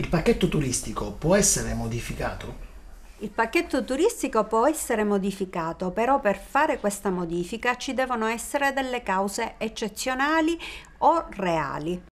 Il pacchetto turistico può essere modificato? Il pacchetto turistico può essere modificato, però per fare questa modifica ci devono essere delle cause eccezionali o reali.